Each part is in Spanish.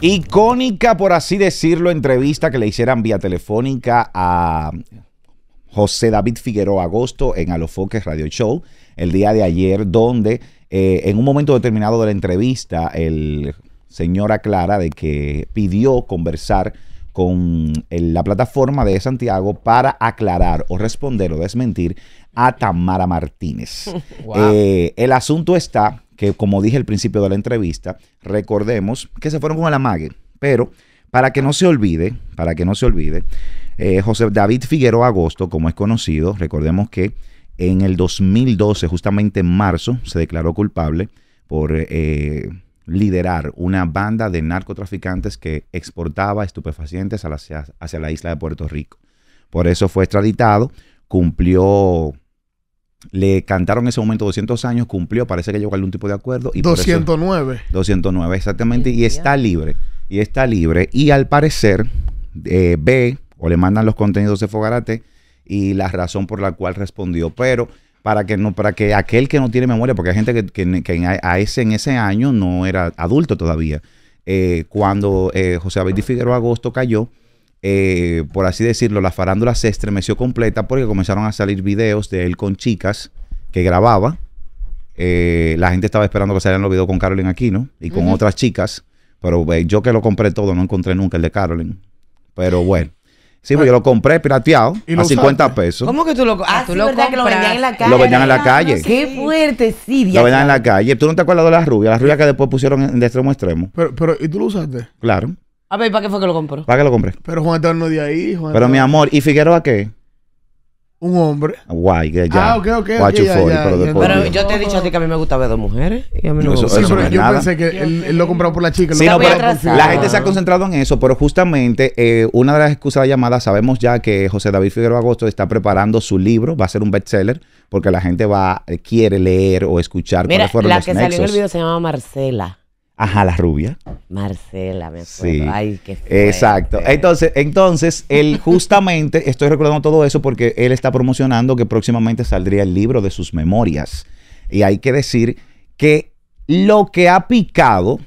icónica, por así decirlo, entrevista que le hicieran vía telefónica a José David Figueroa Agosto en Alofoques Radio Show el día de ayer, donde eh, en un momento determinado de la entrevista el señor aclara de que pidió conversar con eh, la plataforma de Santiago para aclarar o responder o desmentir a Tamara Martínez. Eh, el asunto está que como dije al principio de la entrevista, recordemos que se fueron con el amague, pero para que no se olvide, para que no se olvide, eh, José David Figueroa Agosto, como es conocido, recordemos que en el 2012, justamente en marzo, se declaró culpable por eh, liderar una banda de narcotraficantes que exportaba estupefacientes hacia la isla de Puerto Rico. Por eso fue extraditado, cumplió le cantaron ese momento 200 años, cumplió, parece que llegó a algún tipo de acuerdo. Y 209. 209, exactamente, y está libre. Y está libre. Y al parecer, eh, ve o le mandan los contenidos de Fogarate y la razón por la cual respondió. Pero para que no, para que aquel que no tiene memoria, porque hay gente que, a ese, en ese año no era adulto todavía. Eh, cuando eh, José Abel Figueroa Agosto cayó, eh, por así decirlo, la farándula se estremeció completa porque comenzaron a salir videos de él con chicas que grababa. Eh, la gente estaba esperando que salieran los videos con Carolyn Aquino y con otras chicas, pero yo que lo compré todo, no encontré nunca el de Carolyn. Pero bueno. Sí, pues, yo lo compré pirateado a 50 pesos. ¿Cómo que tú lo ah, ah, tú lo vendían en la calle. Lo vendían en la ah, calle. Qué fuerte, sí. Lo vendían en la calle. ¿Tú no te acuerdas de las rubias? Las rubias que después pusieron de extremo a extremo. Pero, pero ¿y tú lo usaste? Claro. A ver, ¿para qué fue que lo compró? ¿Para qué lo compré? Pero Juan Antonio no de ahí. Juan Pero mi amor, ¿y Figueroa qué? Un hombre. Ah, guay, que ya. Ah, ok, ok. ya, ya, pero Pero yo te he dicho a ti que a mí me gusta ver dos mujeres. Y a mí no, me gusta. sí, pero yo pensé que él, lo compró por la chica. la gente se ha concentrado en eso, pero justamente eh, una de las excusas de la llamada, sabemos ya que José David Figueroa Agosto está preparando su libro, va a ser un bestseller, porque la gente va, eh, quiere leer o escuchar Mira, cuáles fueron la que salió en el video se llama Marcela. Ajá, la rubia. Marcela, me acuerdo. Sí. Ay, qué Exacto. Entonces, entonces, él justamente, estoy recordando todo eso porque él está promocionando que próximamente saldría el libro de sus memorias. Y hay que decir que lo que ha picado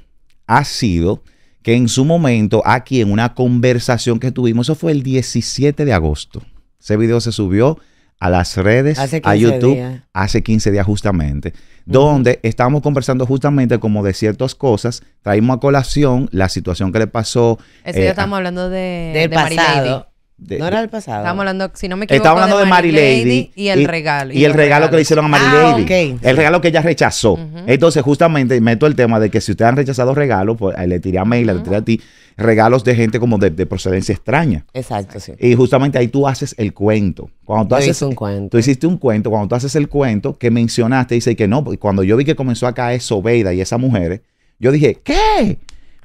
ha sido que en su momento, aquí en una conversación que tuvimos, eso fue el 17 de agosto. Ese video se subió a las redes, a YouTube, hace 15 días justamente donde estábamos conversando justamente como de ciertas cosas, traímos a colación la situación que le pasó. Eh, estamos hablando de, del de no era el pasado. Estamos hablando, si no me equivoco, de, Mary Lady, y el regalo. Y, el, regalo, que le hicieron a Mary ah, Lady. El regalo que ella rechazó. Entonces, justamente meto el tema de que si ustedes han rechazado regalos, pues le tiré a Mail, le tiré a ti, regalos de gente como de, procedencia extraña. Exacto, sí. Y justamente ahí tú haces el cuento. Cuando tú haces un cuento. Tú hiciste un cuento, cuando tú haces el cuento que mencionaste, dice que no, cuando yo vi que comenzó a caer Sobeida y esas mujeres, yo dije, ¿qué?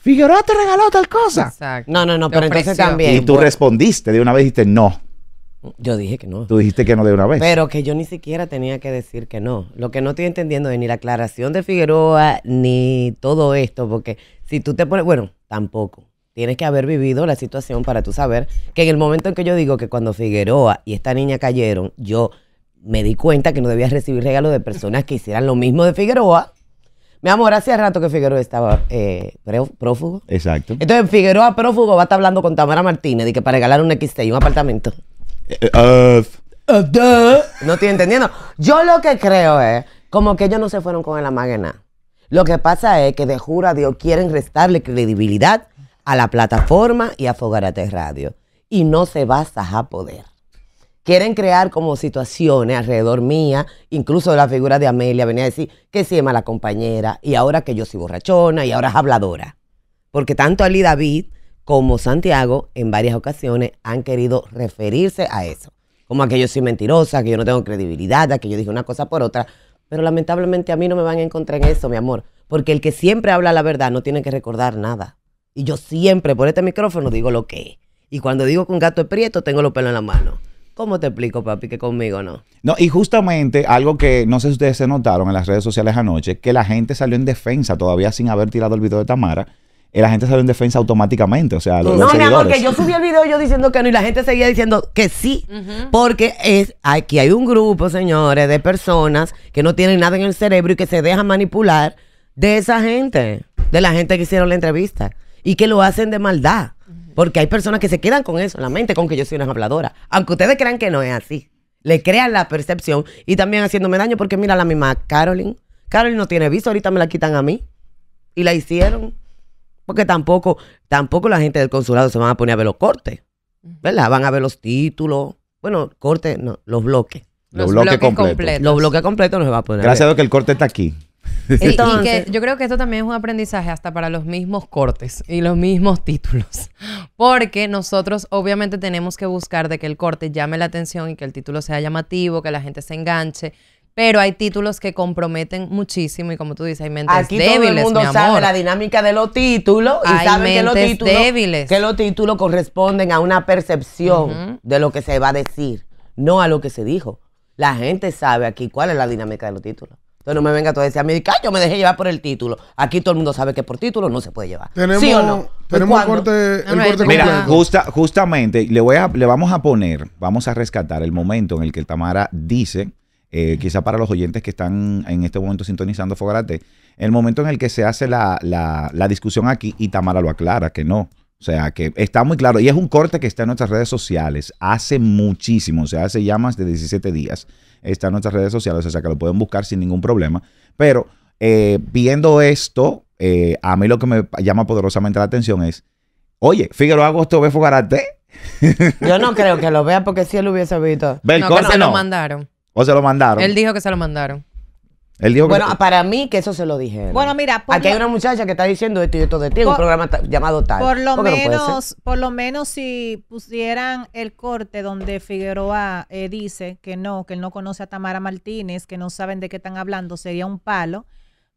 Figueroa te regaló tal cosa. Exacto. No, no, no, pero entonces también. Y tú respondiste de una vez dijiste no. Yo dije que no. Tú dijiste que no de una vez. Pero que yo ni siquiera tenía que decir que no. Lo que no estoy entendiendo es ni la aclaración de Figueroa, ni todo esto, porque si tú te pones, bueno, tampoco. Tienes que haber vivido la situación para tú saber que en el momento en que yo digo que cuando Figueroa y esta niña cayeron, yo me di cuenta que no debías recibir regalos de personas que hicieran lo mismo de Figueroa. Mi amor, ¿hace rato que Figueroa estaba eh, prófugo. Exacto. Entonces, Figueroa prófugo va a estar hablando con Tamara Martínez de que para regalar un XT y un apartamento. Eh, eh, uh, no estoy entendiendo. Yo lo que creo es como que ellos no se fueron con el amaguena. Lo que pasa es que de jura a Dios quieren restarle credibilidad a la plataforma y a Fogarate Radio. Y no se va a poder quieren crear como situaciones alrededor mía, incluso la figura de Amelia, venía a decir que sí es mala compañera y ahora que yo soy borrachona y ahora es habladora. Porque tanto Ali David como Santiago en varias ocasiones han querido referirse a eso, como a que yo soy mentirosa, que yo no tengo credibilidad, a que yo dije una cosa por otra, pero lamentablemente a mí no me van a encontrar en eso, mi amor, porque el que siempre habla la verdad no tiene que recordar nada. Y yo siempre por este micrófono digo lo que es. Y cuando digo que un gato es prieto, tengo los pelos en la mano. ¿Cómo te explico, papi, que conmigo no? No, y justamente algo que no sé si ustedes se notaron en las redes sociales anoche, que la gente salió en defensa todavía sin haber tirado el video de Tamara. la gente salió en defensa automáticamente. O sea, los, No, mi amor, que yo subí el video yo diciendo que no y la gente seguía diciendo que sí. Porque es aquí hay un grupo, señores, de personas que no tienen nada en el cerebro y que se dejan manipular de esa gente, de la gente que hicieron la entrevista y que lo hacen de maldad. Porque hay personas que se quedan con eso, la mente, con que yo soy una habladora. Aunque ustedes crean que no es así. Le crean la percepción y también haciéndome daño porque mira la misma Carolyn. Carolyn no tiene visto, ahorita me la quitan a mí. Y la hicieron. Porque tampoco, tampoco la gente del consulado se van a poner a ver los cortes. ¿Verdad? Van a ver los títulos. Bueno, cortes, no, los bloques. Los, bloques, completos. Los bloques completos no se va a poner. Gracias a, Dios que el corte está aquí. y, que yo creo que esto también es un aprendizaje hasta para los mismos cortes y los mismos títulos, porque nosotros obviamente tenemos que buscar de que el corte llame la atención y que el título sea llamativo, que la gente se enganche. Pero hay títulos que comprometen muchísimo y como tú dices, hay mentes Aquí débiles. Todo el mundo sabe la dinámica de los títulos y hay saben que los títulos, débiles. que los títulos corresponden a una percepción de lo que se va a decir, no a lo que se dijo. La gente sabe aquí cuál es la dinámica de los títulos. Entonces no me venga todo ese decir a mí, yo me dejé llevar por el título. Aquí todo el mundo sabe que por título no se puede llevar. ¿Tenemos, ¿Sí o Tenemos el corte, el Mira, este justamente le, voy a, le vamos a poner, vamos a rescatar el momento en el que Tamara dice, eh, quizá para los oyentes que están en este momento sintonizando Fogarate, el momento en el que se hace la, la, la discusión aquí y Tamara lo aclara que no. O sea, que está muy claro. Y es un corte que está en nuestras redes sociales. Hace muchísimo, o sea, hace ya más de 17 días. Está en nuestras redes sociales, o sea, que lo pueden buscar sin ningún problema. Pero eh, viendo esto, eh, a mí lo que me llama poderosamente la atención es, oye, Figueroa Agosto ve Fogarate. Yo no creo que lo vea porque si él lo hubiese visto. no, se lo mandaron. O se lo mandaron. Él dijo que se lo mandaron bueno, para mí que eso se lo dije. Bueno, mira, aquí hay una muchacha que está diciendo esto y esto de ti, un programa llamado tal. Por lo menos, por lo menos si pusieran el corte donde Figueroa eh, dice que no, que él no conoce a Tamara Martínez, que no saben de qué están hablando, sería un palo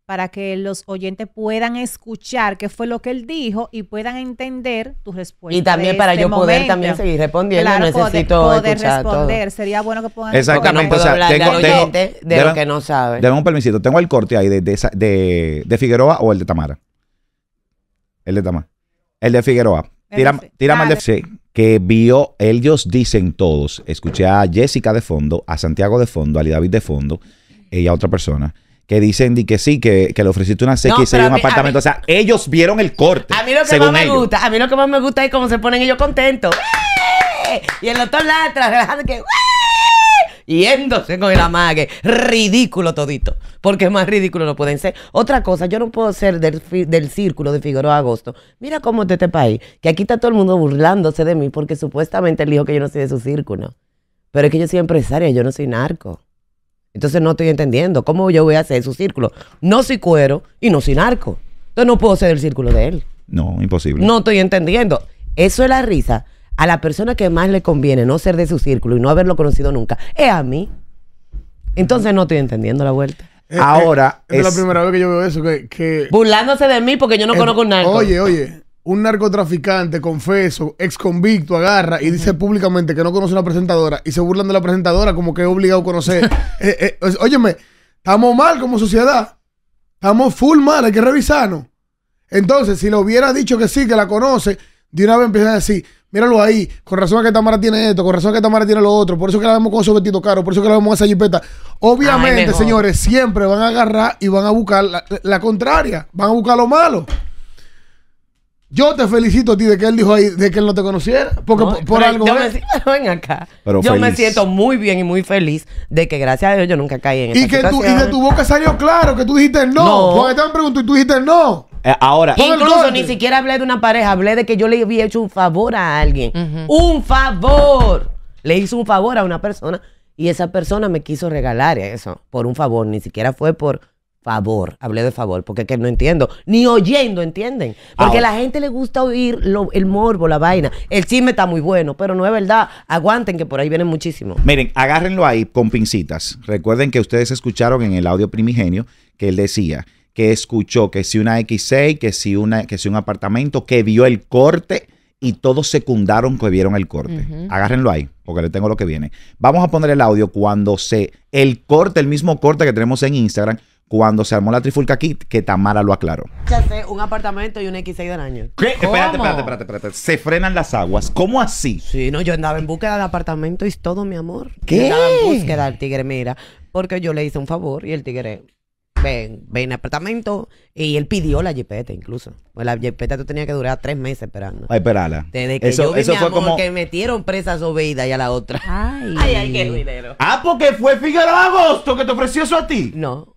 para que los oyentes puedan escuchar qué fue lo que él dijo y puedan entender tu respuesta. Y también para este yo poder también seguir respondiendo, necesito poder, poder responder. Sería bueno que puedan Exactamente. No o sea, hablar tengo, de, tengo, de lo que no sabe. Deme un permisito. Tengo el corte ahí de, de, de, Figueroa o el de Tamara. El de Tamara. El de Figueroa. tira, más de sí, que vio, ellos dicen todos. Escuché a Jessica de fondo, a Santiago de fondo, a David de fondo y a otra persona que dicen di que sí, que, que le ofreciste una sequía y un apartamento. o sea, ellos vieron el corte. A mí lo que más me gusta, a mí lo que más me gusta es cómo se ponen ellos contentos. Y el doctor Latra relajando que yéndose con el amague. Ridículo todito. Porque más ridículo no pueden ser. Otra cosa, yo no puedo ser del, del círculo de Figueroa Agosto. Mira cómo es de este país, que aquí está todo el mundo burlándose de mí porque supuestamente él dijo que yo no soy de su círculo. Pero es que yo soy empresaria, yo no soy narco. Entonces no estoy entendiendo cómo yo voy a hacer su círculo. No soy cuero y no soy narco. Entonces no puedo ser el círculo de él. No, imposible. No estoy entendiendo. Eso es la risa. A la persona que más le conviene no ser de su círculo y no haberlo conocido nunca es a mí. Entonces no estoy entendiendo la vuelta. Eh, eh, Ahora. es, la primera vez que yo veo eso. Que, Burlándose de mí porque yo no eh, conozco un narco. Oye, oye un narcotraficante, confeso, ex convicto, agarra y dice públicamente que no conoce a la presentadora y se burlan de la presentadora como que es obligado a conocer. Eh, eh, óyeme, estamos mal como sociedad. Estamos full mal, hay que revisarnos. Entonces, si le hubiera dicho que sí, que la conoce, de una vez empiezan a decir, míralo ahí, con razón que Tamara tiene esto, con razón que Tamara tiene lo otro, por eso que la vemos con esos vestidos caro por eso que la vemos con esa jipeta. Obviamente, señores, siempre van a agarrar y van a buscar la contraria, van a buscar lo malo. Yo te felicito a ti de que él dijo ahí, de que él no te conociera, porque por, algo. Yo me, siento muy bien y muy feliz de que gracias a Dios yo nunca caí en y que Y de tu boca salió claro que tú dijiste no. Porque te pregunto y tú dijiste no. Eh, ahora, incluso ni siquiera hablé de una pareja, hablé de que yo le había hecho un favor a alguien. Un favor. Le hice un favor a una persona y esa persona me quiso regalar eso por un favor, ni siquiera fue por favor, hablé de favor, porque que no entiendo, ni oyendo entienden, porque a la ah, gente le gusta oír lo, el morbo, la vaina, el chisme está muy bueno, pero no es verdad, aguanten que por ahí vienen muchísimo. Miren, agárrenlo ahí con pincitas, recuerden que ustedes escucharon en el audio primigenio que él decía que escuchó que si una X6, que si, una, que si un apartamento, que vio el corte y todos secundaron que vieron el corte. Agárrenlo ahí, porque le tengo lo que viene. Vamos a poner el audio cuando se. El corte, el mismo corte que tenemos en Instagram, cuando se armó la trifulca kit, que Tamara lo aclaró. Un apartamento y un X6 del año. ¿Qué? Espérate, espérate, espérate, espérate. Se frenan las aguas. ¿Cómo así? Sí, no, yo andaba en búsqueda de apartamento y todo, mi amor. ¿Qué? andaba en búsqueda del tigre, mira. Porque yo le hice un favor y el tigre ven, ven apartamento. Y él pidió la jipeta incluso. Pues la jipeta tú tenías que durar tres meses esperando. Ay, esperala. Desde eso, yo vi, fue como... que metieron presa a Sobeida y a la otra. Ay, ay, qué ruidero. Ah, porque fue Figueroa Agosto que te ofreció eso a ti. No.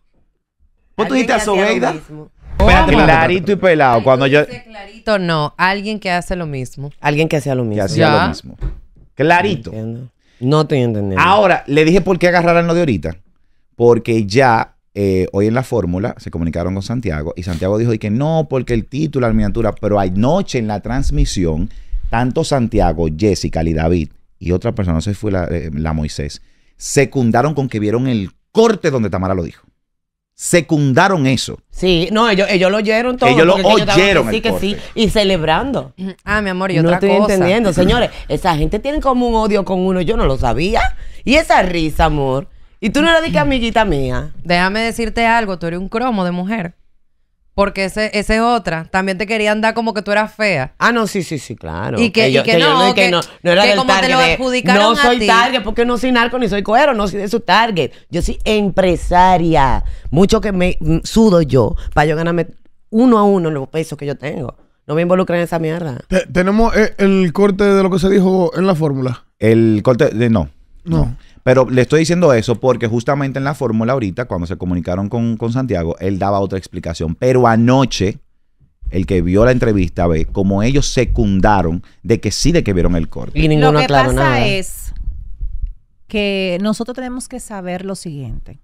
¿Vos tú dijiste a Sobeida? Oh, clarito y pelado. cuando yo. Clarito, no. Alguien que hace lo mismo. Alguien que hacía lo mismo. Clarito. No, te estoy Ahora, le dije por qué agarrar al no de ahorita. Porque ya eh, hoy en la fórmula se comunicaron con Santiago y Santiago dijo y que no, porque el título, la miniatura, pero noche en la transmisión, tanto Santiago, Jessica, y David y otra persona, no sé si fue eh, la, Moisés, secundaron con que vieron el corte donde Tamara lo dijo. Secundaron eso. Sí, no, ellos, ellos lo oyeron todo. Ellos lo oyeron. que sí, que sí. Y celebrando. Ah, mi amor, y no estoy entendiendo, señores. Esa gente tiene como un odio con uno, yo no lo sabía. Y esa risa, amor. Y tú no eras de que amiguita mía. Déjame decirte algo, tú eres un cromo de mujer. Porque esa ese es otra. También te querían dar como que tú eras fea. Ah, no, sí, sí, sí, claro. Y que, no, que, no, era del target, te lo No soy target, porque no soy narco ni soy cuero, no soy de su target. Yo soy empresaria. Mucho que me mm, sudo yo para yo ganarme uno a uno los pesos que yo tengo. No me involucren en esa mierda. ¿Tenemos eh, el corte de lo que se dijo en la fórmula? El corte de no. No. no. Pero le estoy diciendo eso porque justamente en la fórmula ahorita, cuando se comunicaron con, Santiago, él daba otra explicación. Pero anoche, el que vio la entrevista ve como ellos secundaron de que sí de que vieron el corte. Y ninguno Lo que pasa es que nosotros tenemos que saber lo siguiente.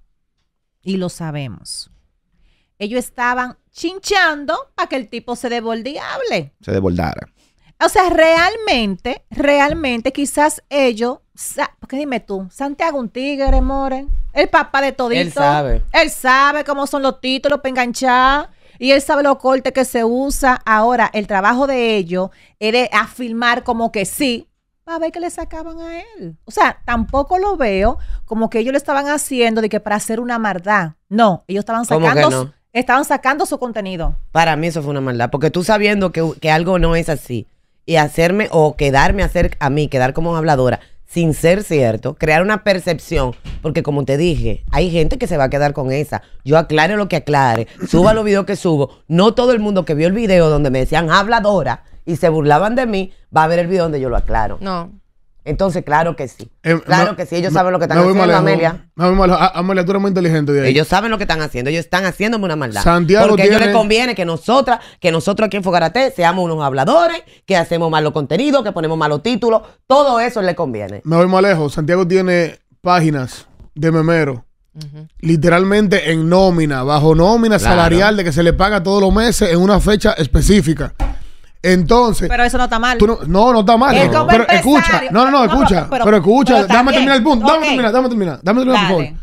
Y lo sabemos. Ellos estaban chinchando para que el tipo se devolviera. Se devolviera. O sea, realmente, realmente, quizás ellos porque dime tú, Santiago un tigre, more. El papá de todito. Él sabe. Él sabe cómo son los títulos para enganchar. Y él sabe los cortes que se usa. Ahora, el trabajo de ellos es de afirmar como que sí, para ver qué le sacaban a él. O sea, tampoco lo veo como que ellos lo estaban haciendo de que para hacer una maldad. No, ellos estaban sacando, estaban sacando su contenido. Para mí eso fue una maldad, porque tú sabiendo que, algo no es así y hacerme o quedarme a hacer a mí, quedar como habladora sin ser cierto, crear una percepción, porque como te dije, hay gente que se va a quedar con esa. Yo aclare lo que aclare, suba los videos que subo. No todo el mundo que vio el video donde me decían habladora y se burlaban de mí va a ver el video donde yo lo aclaro. No. Entonces, claro que sí. Eh, claro que sí, ellos saben lo que están haciendo, Amelia. Amelia, tú eres muy inteligente Ellos saben lo que están haciendo, ellos están haciéndome una maldad. Santiago Porque a ellos les conviene que nosotras, que nosotros aquí en Fogarate seamos unos habladores, que hacemos malos contenidos, que ponemos malos títulos, todo eso les conviene. Me voy más lejos, Santiago tiene páginas de memero. Literalmente en nómina, bajo nómina salarial de que se le paga todos los meses en una fecha específica. Entonces. Pero eso no está mal. no, no, está mal. pero escucha. No, no, no, escucha. Pero, escucha. dame terminar el punto. Dame terminar, dame terminar. Dame terminar, por favor.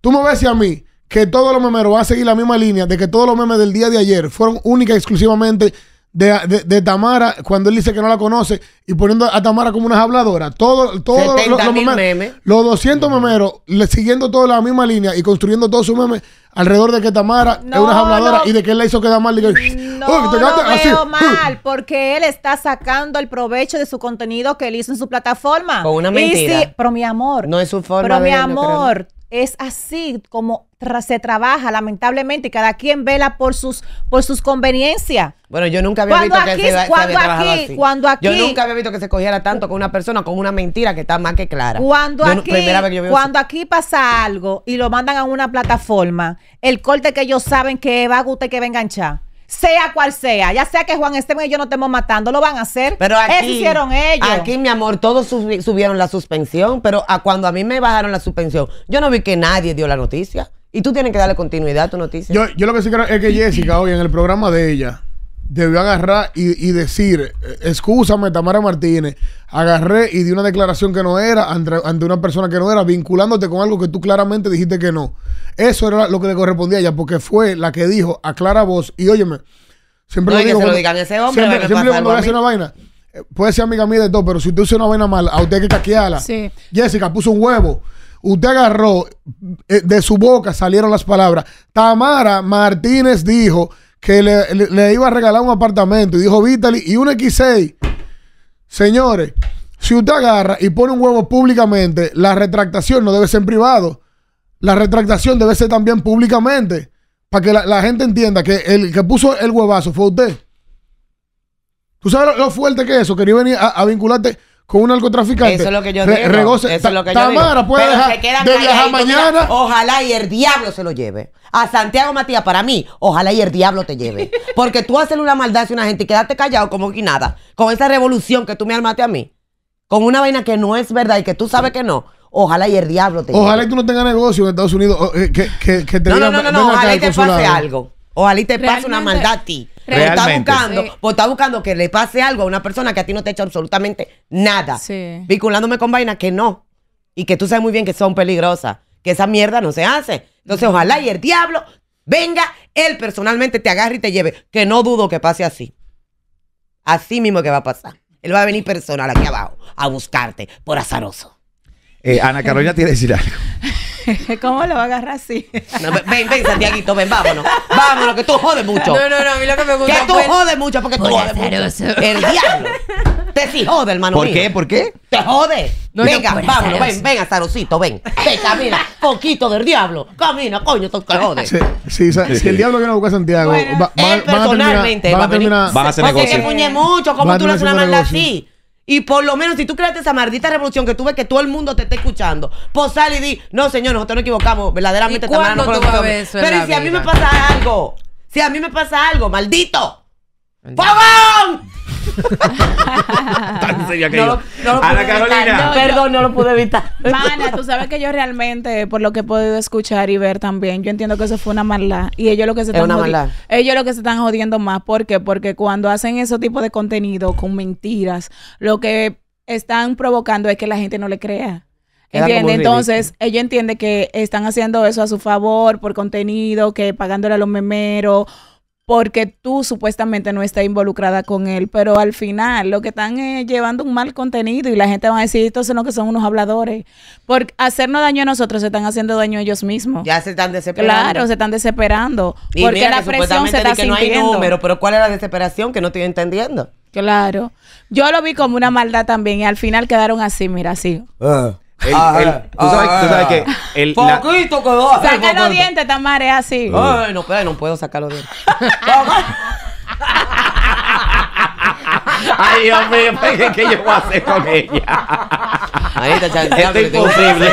Tú me ves y a mí que todos los memeros van a seguir la misma línea de que todos los memes del día de ayer fueron únicas y exclusivamente de, Tamara cuando él dice que no la conoce y poniendo a Tamara como una habladora. Todo, todo lo, memes, los 200 memeros le, siguiendo toda la misma línea y construyendo todos sus memes alrededor de que Tamara es una habladora y de que él la hizo quedar mal. que, no, mal porque él está sacando el provecho de su contenido que él hizo en su plataforma. Con una mentira. pero mi amor. No es su forma. Pero mi amor. Es así como se trabaja, lamentablemente, y cada quien vela por sus, por sus conveniencias. Bueno, yo nunca había visto que se, así. yo nunca había visto que se cogiera tanto con una persona con una mentira que está más que clara. Cuando, aquí, cuando aquí pasa algo y lo mandan a una plataforma, el corte que ellos saben que va a gustar que va a enganchar sea cual sea, ya sea que Juan Esteban y yo no estemos matando, lo van a hacer. Pero aquí, Eso hicieron ellos. Aquí, mi amor, todos subieron la suspensión, pero a cuando a mí me bajaron la suspensión, yo no vi que nadie dio la noticia. Y tú tienes que darle continuidad a tu noticia. Yo, yo lo que sí es que Jessica hoy en el programa de ella debió agarrar y, decir, eh, excúsame Tamara Martínez, agarré y di una declaración que no era ante, una persona que no era, vinculándote con algo que tú claramente dijiste que no. Eso era lo que le correspondía a ella, porque fue la que dijo, a Clara voz y óyeme, siempre le lo digo, que se lo ese hombre, siempre, cuando una vaina, eh, puede ser amiga mía de todo, pero si tú usa una vaina mala, a usted hay que caquearla. Sí. Jessica puso un huevo. Usted agarró, eh, de su boca salieron las palabras. Tamara Martínez dijo que le, iba a regalar un apartamento. Y dijo Vitaly, y un X6. Señores, si usted agarra y pone un huevo públicamente, la retractación no debe ser en privado. La retractación debe ser también públicamente. Para que la, gente entienda que el que puso el huevazo fue usted. ¿Tú sabes lo, fuerte que es eso? Quería venir a vincularte con un narcotraficante. Eso es lo que yo digo. es lo que yo Tamara digo. puede Pero dejar se viajar mañana. ojalá y el diablo se lo lleve. A Santiago Matías, para mí, ojalá y el diablo te lleve. Porque tú haces una maldad a una gente y quedarte callado como que nada. Con esa revolución que tú me armaste a mí. Con una vaina que no es verdad y que tú sabes que no. Ojalá y el diablo te ojalá lleve. Ojalá y tú no tengas negocio en Estados Unidos. Eh, que, que, que te no, no, no, no, no, ojalá y te pase algo. Ojalá te pase una maldad a ti. Realmente. estás buscando, que le pase algo a una persona que a ti no te ha hecho absolutamente nada. Sí. Vinculándome con vainas que no. Y que tú sabes muy bien que son peligrosas. Que esa mierda no se hace. Entonces, ojalá y el diablo venga, él personalmente te agarre y te lleve. Que no dudo que pase así. Así mismo que va a pasar. Él va a venir personal aquí abajo a buscarte por azaroso. Eh, Ana Carolina tiene que decir algo. ¿Cómo lo va a agarrar así? ven, ven, Santiaguito, ven, vámonos. Vámonos, que tú jodes mucho. No, no, no, a mí lo que me gusta. Que tú jodes mucho, porque tú El diablo. Te sí jode, hermano. ¿Por qué? ¿Por qué? Te jode. Venga, vámonos, ven, ven, Azarosito, ven. Ven, camina, poquito del diablo. Camina, coño, tú te jodes. Sí, sí, si el diablo que no busca a Santiago, él personalmente, a terminar, va a terminar, Va a hacer negocio. Porque mucho, ¿cómo tú le haces una maldad así? Y por lo menos, si tú creaste esa maldita revolución que tuve que todo el mundo te está escuchando, pues sal y di, no, señor, nosotros no equivocamos, verdaderamente te no Pero si a mí me pasa algo? Si a mí me pasa algo, maldito. ¡Pabón! No, Perdón, no lo pude evitar. Mana, tú sabes que yo realmente, por lo que he podido escuchar y ver también, yo entiendo que eso fue una maldad. Y ellos lo que se están ellos lo que se están jodiendo más. ¿Por qué? Porque cuando hacen ese tipo de contenido con mentiras, lo que están provocando es que la gente no le crea. Entiende, entonces ellos entiende que están haciendo eso a su favor por contenido, que pagándole a los memeros porque tú supuestamente no estás involucrada con él, pero al final lo que están es llevando un mal contenido y la gente va a decir, esto son los que son unos habladores. Por hacernos daño a nosotros, se están haciendo daño a ellos mismos. Ya se están desesperando. Claro, se están desesperando. Y porque la presión se está que no hay número, pero ¿cuál es la desesperación que no estoy entendiendo? Claro. Yo lo vi como una maldad también y al final quedaron así, mira, así. Ah tú, sabes, que. Ah. El, Saca los dientes, Tamara, es así. Ay, no, puedo sacar los dientes. Ay, Dios mío, ¿qué, yo voy a hacer con ella? Ahí está Es imposible.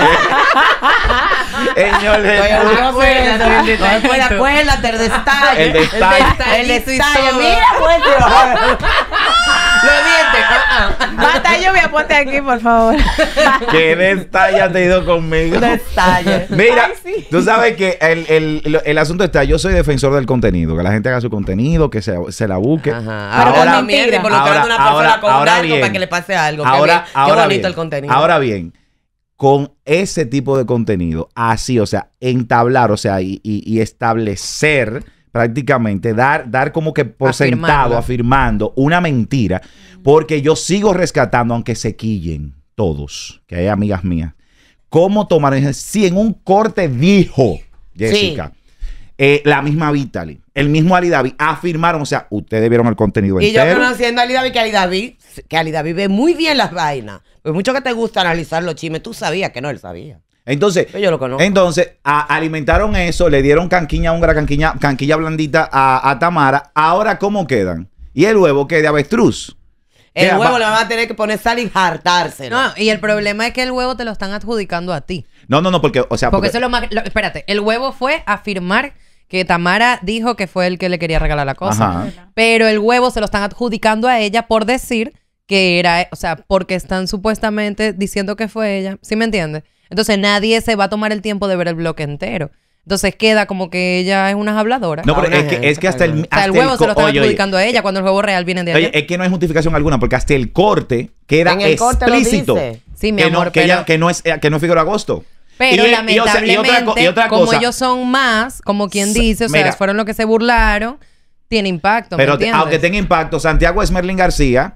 Señor, acuérdate, el destalle. El detalle El destalle. Mira, pues, Bata, yo a aponte aquí, por favor. ¿Qué detalle has tenido conmigo? Detalle. Mira, Ay, sí. tú sabes que el, el, el, asunto está, yo soy defensor del contenido, que la gente haga su contenido, que se, se la busque. Ajá. Pero ahora, con mentira, involucrando ahora, una persona con ahora algo bien. para que le pase algo. Ahora, qué, ahora qué bonito el contenido. Ahora bien, con ese tipo de contenido, así, o sea, entablar, o sea, y, y establecer prácticamente dar, dar como que por sentado, afirmando una mentira, porque yo sigo rescatando, aunque se quillen todos, que hay amigas mías. ¿Cómo tomar? Si en un corte dijo Jessica, eh, la misma Vitaly, el mismo Ali David, afirmaron, o sea, ustedes vieron el contenido y entero. Y yo conociendo a Ali David, que Ali David, que ve muy bien las vainas. Pues mucho que te gusta analizar los chimes, tú sabías que no, él sabía. Entonces, pues entonces alimentaron eso, le dieron canquiña húngara, canquiña, canquilla blandita a, Tamara. Ahora, ¿cómo quedan? Y el huevo que de avestruz. El huevo le van a tener que poner sal y hartárselo. No, y el problema es que el huevo te lo están adjudicando a ti. No, no, no, porque, o sea. Porque, eso es lo más. espérate, el huevo fue afirmar que Tamara dijo que fue el que le quería regalar la cosa. Pero el huevo se lo están adjudicando a ella por decir que era. O sea, porque están supuestamente diciendo que fue ella. ¿Sí me entiendes? Entonces nadie se va a tomar el tiempo de ver el bloque entero. Entonces queda como que ella es una habladora. No, pero es que, hasta el, hasta el huevo se lo estaba adjudicando a ella cuando el huevo real viene de ella. Oye, es que no hay justificación alguna porque hasta el corte queda en el explícito. Corte Sí, mi amor, que no, pero... que no es eh, que no agosto. Pero lamentablemente, como ellos son más, como quien dice, o sea, fueron los que se burlaron, tiene impacto. Pero aunque tenga impacto, Santiago Esmerlin García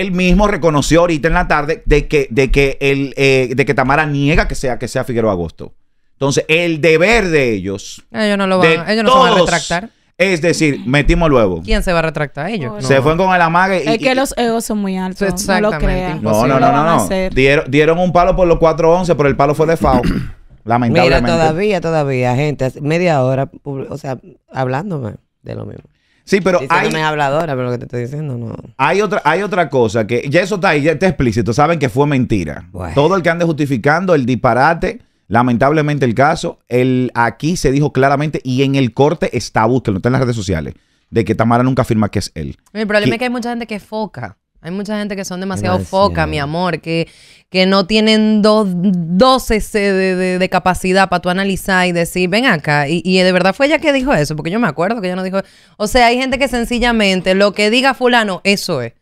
él mismo reconoció ahorita en la tarde de que, de que, eh, de que Tamara niega que sea, que sea Figueroa Agosto. Entonces, el deber de ellos. Ellos no lo van, a retractar. Es decir, metimos luego. ¿Quién se va a retractar? Ellos. Se fueron con el amague. es que los egos son muy altos. No lo crean. No, pues no, no, no. Dieron, dieron, un palo por los 411, 11 pero el palo fue de FAO. lamentablemente. Mira, todavía, todavía, gente, media hora, o sea, hablándome de lo mismo. Sí, pero hay... habladora, pero que diciendo no. Hay otra, hay otra cosa que ya eso está ahí, ya está explícito. Saben que fue mentira. Todo el que ande justificando el disparate, lamentablemente el caso, el, aquí se dijo claramente y en el corte está, búsquenlo, está en las redes sociales, de que Tamara nunca afirma que es él. El problema es que hay mucha gente que foca. Hay mucha gente que son demasiado foca, mi amor, que, que no tienen dos, dos de, capacidad para tú analizar y decir, ven acá. Y, de verdad fue ella que dijo eso, porque yo me acuerdo que ella no dijo. O sea, hay gente que sencillamente lo que diga fulano, eso es.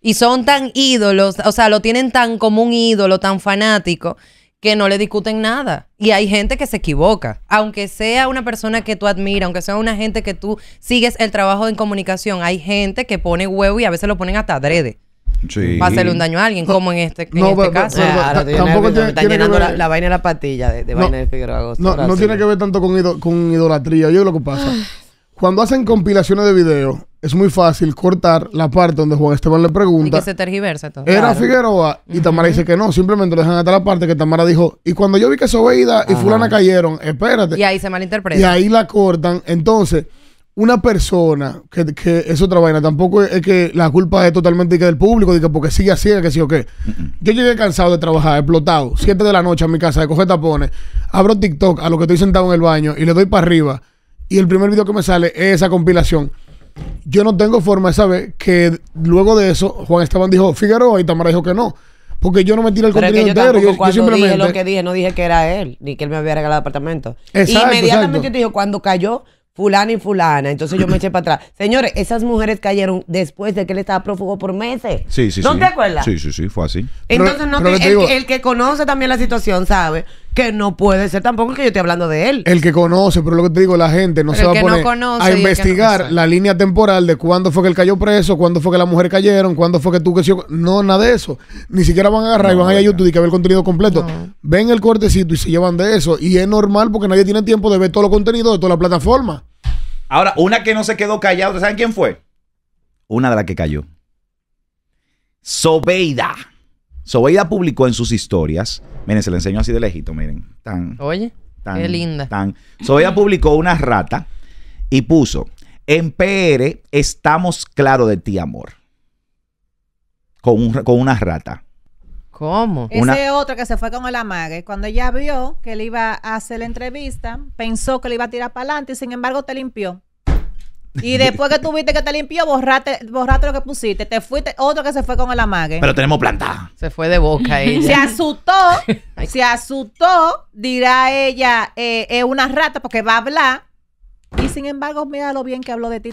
Y son tan ídolos, o sea, lo tienen tan como un ídolo, tan fanático, que no le discuten nada. Y hay gente que se equivoca. Aunque sea una persona que tú admiras, aunque sea una gente que tú sigues el trabajo en comunicación, hay gente que pone huevo y a veces lo ponen hasta adrede. Sí. a hacerle un daño a alguien, como en este, en este caso. están llenando la, vaina de la patilla de, no, vaina de Figueroa No, tiene que ver tanto con, con idolatría. Yo lo que pasa. Ah. Cuando hacen compilaciones de videos es muy fácil cortar la parte donde Juan Esteban le pregunta. Y que se tergiversa todo. Era Figueroa y Tamara dice que no, simplemente le dejan hasta la parte que Tamara dijo. Y cuando yo vi que Sobeida y Fulana cayeron, espérate. Y ahí se malinterpreta. Y ahí la cortan. Entonces, una persona que, que es otra vaina, tampoco es que la culpa es totalmente que del público, de porque sigue así... que sí o qué. Yo llegué cansado de trabajar, explotado, 7 de la noche a mi casa, de coger tapones, abro TikTok a lo que estoy sentado en el baño y le doy para arriba. Y el primer video que me sale es esa compilación yo no tengo forma de saber que luego de eso Juan Esteban dijo Figueroa y Tamara dijo que no. Porque yo no me tiré el contenido yo entero. Yo, yo, simplemente... dije lo que dije, no dije que era él, ni que él me había regalado apartamento. y inmediatamente yo te digo, cuando cayó fulana y fulana, entonces yo me eché para atrás. Señores, esas mujeres cayeron después de que él estaba prófugo por meses. Sí, sí, sí. ¿No te acuerdas? Sí, sí, sí, fue así. Entonces, no el que conoce también la situación sabe que no puede ser tampoco que yo esté hablando de él. El que conoce, pero lo que te digo, la gente no se va a poner a investigar la línea temporal de cuándo fue que él cayó preso, cuándo fue que la mujer cayeron, cuándo fue que tú que No, nada de eso. Ni siquiera van a agarrar y van a, a YouTube y que ver el contenido completo. Ven el cortecito y se llevan de eso. Y es normal porque nadie tiene tiempo de ver todo los contenido de toda la plataforma. Ahora, una que no se quedó callada, ¿saben quién fue? Una de las que cayó. Sobeida. Sobeida publicó en sus historias. Miren, se le enseño así de lejito, miren. Tan, Oye, qué linda. Tan. publicó una rata y puso: En PR estamos claro de ti, amor. Con, con una rata. ¿Cómo? Ese otro que se fue con el amague. Cuando ella vio que le iba a hacer la entrevista, pensó que le iba a tirar para adelante y sin embargo te limpió. Y después que tuviste que te limpió, borrate, borraste lo que pusiste. Te fuiste, otro que se fue con el amague. Pero tenemos plantada. Se fue de boca ella. Se asustó, se asustó, dirá ella, es eh, eh, una rata porque va a hablar. Y sin embargo, mira lo bien que habló de ti.